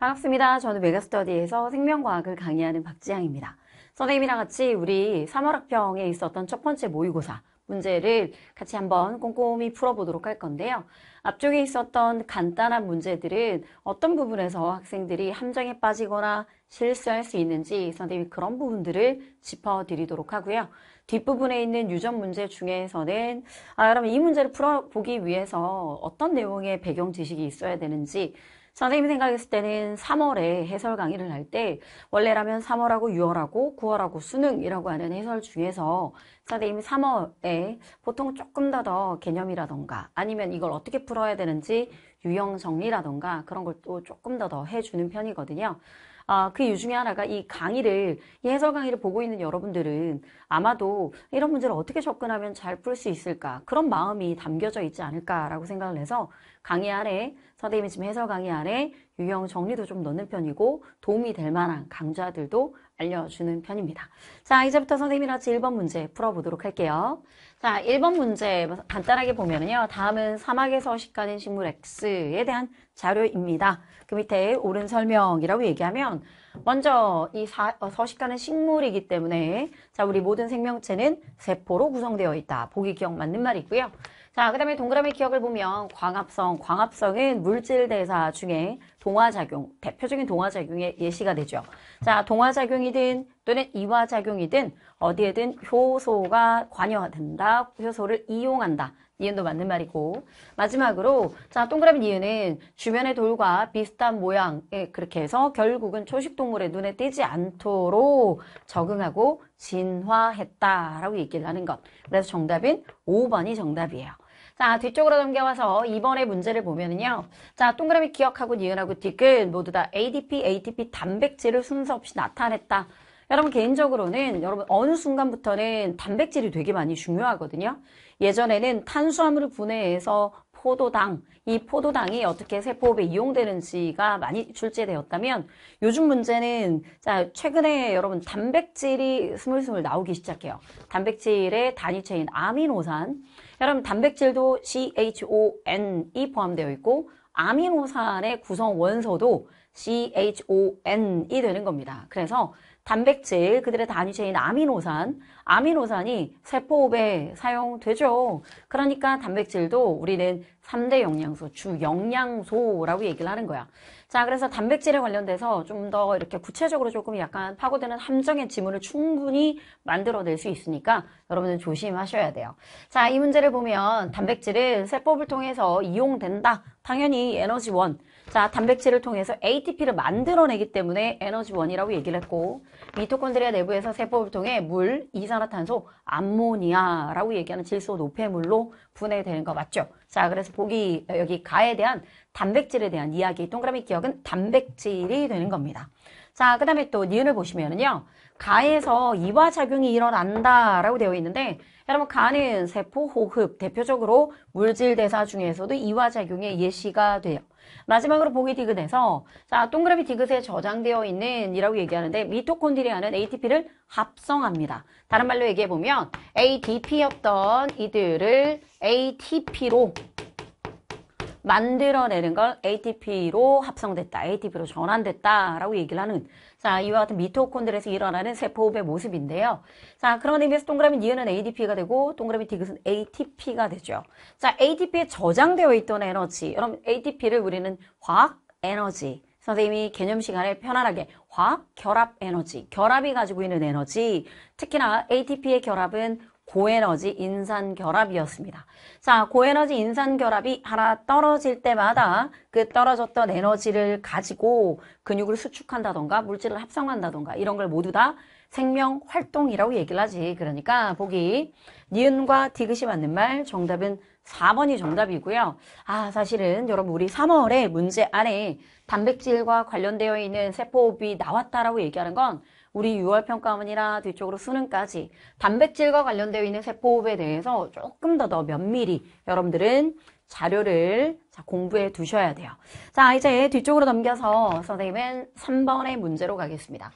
반갑습니다. 저는 메가스터디에서 생명과학을 강의하는 박지향입니다. 선생님이랑 같이 우리 3월학평에 있었던 첫 번째 모의고사 문제를 같이 한번 꼼꼼히 풀어보도록 할 건데요. 앞쪽에 있었던 간단한 문제들은 어떤 부분에서 학생들이 함정에 빠지거나 실수할 수 있는지 선생님이 그런 부분들을 짚어드리도록 하고요. 뒷부분에 있는 유전 문제 중에서는 아, 여러분 이 문제를 풀어보기 위해서 어떤 내용의 배경 지식이 있어야 되는지 선생님이 생각했을 때는 3월에 해설 강의를 할 때 원래라면 3월하고 6월하고 9월하고 수능이라고 하는 해설 중에서 선생님이 3월에 보통 조금 더 더 개념이라던가 아니면 이걸 어떻게 풀어야 되는지 유형 정리라던가 그런 걸 또 조금 더 더 해주는 편이거든요. 아, 그 이유 중에 하나가 이 강의를, 이 해설 강의를 보고 있는 여러분들은 아마도 이런 문제를 어떻게 접근하면 잘 풀 수 있을까 그런 마음이 담겨져 있지 않을까라고 생각을 해서 강의 아래 선생님이 지금 해설 강의 아래 유형 정리도 좀 넣는 편이고 도움이 될 만한 강좌들도 알려주는 편입니다. 자 이제부터 선생님이랑 같이 1번 문제 풀어보도록 할게요. 자 1번 문제 간단하게 보면요. 다음은 사막에서 식하는 식물 X에 대한 자료입니다. 그 밑에 옳은 설명이라고 얘기하면 down 먼저 이 사, 어, 서식하는 식물이기 때문에 자 우리 모든 생명체는 세포로 구성되어 있다. 보기 기억 맞는 말이고요. 자, 그 다음에 동그라미 기억을 보면 광합성, 광합성은 물질 대사 중에 동화작용, 대표적인 동화작용의 예시가 되죠. 자, 동화작용이든 또는 이화작용이든 어디에든 효소가 관여된다, 효소를 이용한다. 이은도 맞는 말이고 마지막으로 자 동그라미 이은은 주변의 돌과 비슷한 모양 에 그렇게 해서 결국은 초식 동물의 눈에 띄지 않도록 적응하고 진화했다라고 얘기를 하는 것. 그래서 정답인 5번이 정답이에요. 자, 뒤쪽으로 넘겨와서 이번에 문제를 보면은요. 자, 동그라미 기억하고 니은하고 뒤끝 모두 다 ADP, ATP 단백질을 순서 없이 나타냈다. 여러분 개인적으로는 여러분 어느 순간부터는 단백질이 되게 많이 중요하거든요. 예전에는 탄수화물을 분해해서 포도당, 이 포도당이 어떻게 세포흡에 이용되는지가 많이 출제되었다면 요즘 문제는 자 최근에 여러분 단백질이 스물스물 나오기 시작해요. 단백질의 단위체인 아미노산. 여러분 단백질도 CHON이 포함되어 있고 아미노산의 구성 원소도 CHON이 되는 겁니다. 그래서 단백질, 그들의 단위체인 아미노산, 아미노산이 세포흡에 사용되죠. 그러니까 단백질도 우리는 3대 영양소, 주 영양소라고 얘기를 하는 거야. 자, 그래서 단백질에 관련돼서 좀 더 이렇게 구체적으로 조금 약간 파고드는 함정의 지문을 충분히 만들어낼 수 있으니까 여러분들 조심하셔야 돼요. 자, 이 문제를 보면 단백질은 세포를 통해서 이용된다. 당연히 에너지원. 자, 단백질을 통해서 ATP를 만들어내기 때문에 에너지원이라고 얘기를 했고 미토콘드리아 내부에서 세포를 통해 물, 이산화탄소, 암모니아라고 얘기하는 질소 노폐물로 분해되는 거 맞죠? 자, 그래서 보기 여기 가에 대한 단백질에 대한 이야기 동그라미 기억은 단백질이 되는 겁니다. 자, 그 다음에 또 니은을 보시면은요. 가에서 이화작용이 일어난다라고 되어 있는데 여러분 가는 세포 호흡 대표적으로 물질 대사 중에서도 이화작용의 예시가 돼요. 마지막으로 보기 디귿에서 자 동그라미 디귿에 저장되어 있는 이라고 얘기하는데 미토콘드리아는 ATP를 합성합니다. 다른 말로 얘기해 보면 ADP였던 이들을 ATP로 만들어내는 걸 ATP로 합성됐다, ATP로 전환됐다라고 얘기를 하는 자 이와 같은 미토콘드리에서 아 일어나는 세포의 모습인데요. 자 그런 의미에서 동그라미 니은은 ADP가 되고 동그라미 디귿은 ATP가 되죠. 자 ATP에 저장되어 있던 에너지, 여러분 ATP를 우리는 화학 에너지 선생님이 개념 시간에 편안하게 화학 결합 에너지, 결합이 가지고 있는 에너지, 특히나 ATP의 결합은 고에너지 인산 결합이었습니다. 자, 고에너지 인산 결합이 하나 떨어질 때마다 그 떨어졌던 에너지를 가지고 근육을 수축한다던가 물질을 합성한다던가 이런 걸 모두 다 생명 활동이라고 얘기를 하지. 그러니까 보기 니은과 디귿이 맞는 말 정답은 4번이 정답이고요. 아 사실은 여러분 우리 3월에 문제 안에 단백질과 관련되어 있는 세포호흡이 나왔다라고 얘기하는 건 우리 6월 평가문이나 뒤쪽으로 수능까지 단백질과 관련되어 있는 세포호흡에 대해서 조금 더 더 면밀히 여러분들은 자료를 공부해 두셔야 돼요. 자 이제 뒤쪽으로 넘겨서 선생님은 3번의 문제로 가겠습니다.